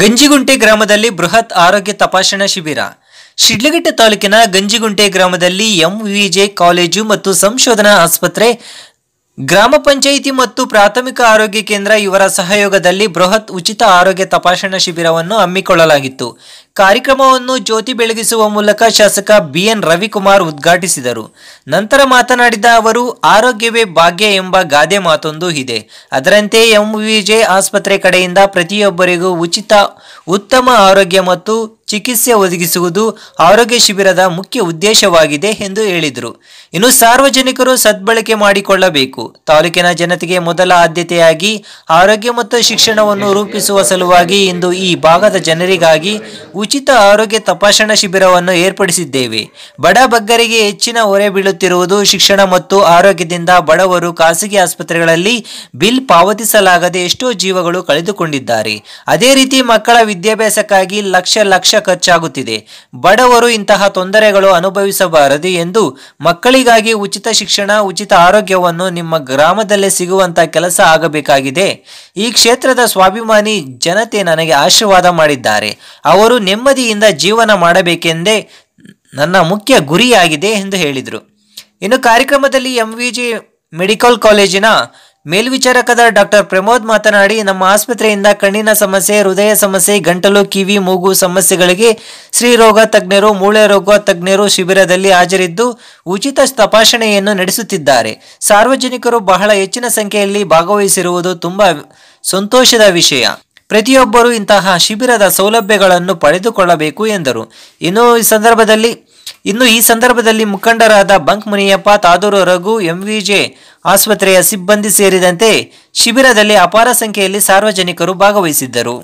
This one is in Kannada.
ಗಂಜಿಗುಂಟೆ ಗ್ರಾಮದಲ್ಲಿ ಬೃಹತ್ ಆರೋಗ್ಯ ತಪಾಸಣಾ ಶಿಬಿರ ಶಿಡ್ಲಘಟ್ಟ ತಾಲೂಕಿನ ಗಂಜಿಗುಂಟೆ ಗ್ರಾಮದಲ್ಲಿ ಎಂವಿಜೆ ಕಾಲೇಜು ಮತ್ತು ಸಂಶೋಧನಾ ಆಸ್ಪತ್ರೆ ಗ್ರಾಮ ಪಂಚಾಯಿತಿ ಮತ್ತು ಪ್ರಾಥಮಿಕ ಆರೋಗ್ಯ ಕೇಂದ್ರ ಇವರ ಸಹಯೋಗದಲ್ಲಿ ಬೃಹತ್ ಉಚಿತ ಆರೋಗ್ಯ ತಪಾಸಣಾ ಶಿಬಿರವನ್ನು ಹಮ್ಮಿಕೊಳ್ಳಲಾಗಿತ್ತು ಕಾರ್ಯಕ್ರಮವನ್ನು ಜ್ಯೋತಿ ಬೆಳಗಿಸುವ ಮೂಲಕ ಶಾಸಕ ಬಿಎನ್ ರವಿಕುಮಾರ್ ಉದ್ಘಾಟಿಸಿದರು ನಂತರ ಮಾತನಾಡಿದ ಅವರು ಆರೋಗ್ಯವೇ ಭಾಗ್ಯ ಎಂಬ ಗಾದೆ ಮಾತೊಂದು ಇದೆ ಅದರಂತೆ ಎಂವಿಜೆ ಆಸ್ಪತ್ರೆ ಕಡೆಯಿಂದ ಪ್ರತಿಯೊಬ್ಬರಿಗೂ ಉಚಿತ ಉತ್ತಮ ಆರೋಗ್ಯ ಮತ್ತು ಚಿಕಿತ್ಸೆ ಒದಗಿಸುವುದು ಆರೋಗ್ಯ ಶಿಬಿರದ ಮುಖ್ಯ ಉದ್ದೇಶವಾಗಿದೆ ಎಂದು ಹೇಳಿದರು ಇನ್ನು ಸಾರ್ವಜನಿಕರು ಸದ್ಬಳಕೆ ಮಾಡಿಕೊಳ್ಳಬೇಕು ತಾಲೂಕಿನ ಜನತೆಗೆ ಮೊದಲ ಆದ್ಯತೆಯಾಗಿ ಆರೋಗ್ಯ ಮತ್ತು ಶಿಕ್ಷಣವನ್ನು ರೂಪಿಸುವ ಸಲುವಾಗಿ ಇಂದು ಈ ಭಾಗದ ಜನರಿಗಾಗಿ ಉಚಿತ ಆರೋಗ್ಯ ತಪಾಸಣಾ ಶಿಬಿರವನ್ನು ಏರ್ಪಡಿಸಿದ್ದೇವೆ ಬಡ ಬಗ್ಗರಿಗೆ ಹೆಚ್ಚಿನ ಹೊರೆ ಬೀಳುತ್ತಿರುವುದು ಶಿಕ್ಷಣ ಮತ್ತು ಆರೋಗ್ಯದಿಂದ ಬಡವರು ಖಾಸಗಿ ಆಸ್ಪತ್ರೆಗಳಲ್ಲಿ ಬಿಲ್ ಪಾವತಿಸಲಾಗದೆ ಎಷ್ಟೋ ಜೀವಗಳು ಕಳೆದುಕೊಂಡಿದ್ದಾರೆ ಅದೇ ರೀತಿ ಮಕ್ಕಳ ವಿದ್ಯಾಭ್ಯಾಸಕ್ಕಾಗಿ ಲಕ್ಷ ಲಕ್ಷ ಖರ್ಚಾಗುತ್ತಿದೆ ಬಡವರು ಇಂತಹ ತೊಂದರೆಗಳು ಅನುಭವಿಸಬಾರದು ಎಂದು ಮಕ್ಕಳಿಗಾಗಿ ಉಚಿತ ಶಿಕ್ಷಣ ಉಚಿತ ಆರೋಗ್ಯವನ್ನು ನಿಮ್ಮ ಗ್ರಾಮದಲ್ಲೇ ಸಿಗುವಂತ ಕೆಲಸ ಆಗಬೇಕಾಗಿದೆ ಈ ಕ್ಷೇತ್ರದ ಸ್ವಾಭಿಮಾನಿ ಜನತೆ ನನಗೆ ಆಶೀರ್ವಾದ ಮಾಡಿದ್ದಾರೆ ಅವರು ನೆಮ್ಮದಿಯಿಂದ ಜೀವನ ಮಾಡಬೇಕೆಂದೇ ನನ್ನ ಮುಖ್ಯ ಗುರಿಯಾಗಿದೆ ಎಂದು ಹೇಳಿದರು ಇನ್ನು ಕಾರ್ಯಕ್ರಮದಲ್ಲಿ ಎಂ ವಿ ಜಿ ಮೆಡಿಕಲ್ ಕಾಲೇಜಿನ ಮೇಲ್ವಿಚಾರಕದ ಡಾಕ್ಟರ್ ಪ್ರಮೋದ್ ಮಾತನಾಡಿ ನಮ್ಮ ಆಸ್ಪತ್ರೆಯಿಂದ ಕಣ್ಣಿನ ಸಮಸ್ಯೆ ಹೃದಯ ಸಮಸ್ಯೆ ಗಂಟಲು ಕಿವಿ ಮೂಗು ಸಮಸ್ಯೆಗಳಿಗೆ ಸ್ತ್ರೀರೋಗ ತಜ್ಞರು ಮೂಳೆ ರೋಗ ತಜ್ಞರು ಶಿಬಿರದಲ್ಲಿ ಹಾಜರಿದ್ದು ಉಚಿತ ತಪಾಸಣೆಯನ್ನು ನಡೆಸುತ್ತಿದ್ದಾರೆ ಸಾರ್ವಜನಿಕರು ಬಹಳ ಹೆಚ್ಚಿನ ಸಂಖ್ಯೆಯಲ್ಲಿ ಭಾಗವಹಿಸಿರುವುದು ತುಂಬಾ ಸಂತೋಷದ ವಿಷಯ ಪ್ರತಿಯೊಬ್ಬರೂ ಇಂತಹ ಶಿಬಿರದ ಸೌಲಭ್ಯಗಳನ್ನು ಪಡೆದುಕೊಳ್ಳಬೇಕು ಎಂದರು ಇನ್ನು ಈ ಸಂದರ್ಭದಲ್ಲಿ ಇನ್ನು ಈ ಸಂದರ್ಭದಲ್ಲಿ ಮುಖಂಡರಾದ ಬಂಕ್ ಮುನಿಯಪ್ಪ ತಾದೂರು ರಘು ಎಂವಿಜೆ ಆಸ್ಪತ್ರೆಯ ಸಿಬ್ಬಂದಿ ಸೇರಿದಂತೆ ಶಿಬಿರದಲ್ಲಿ ಅಪಾರ ಸಂಖ್ಯೆಯಲ್ಲಿ ಸಾರ್ವಜನಿಕರು ಭಾಗವಹಿಸಿದ್ದರು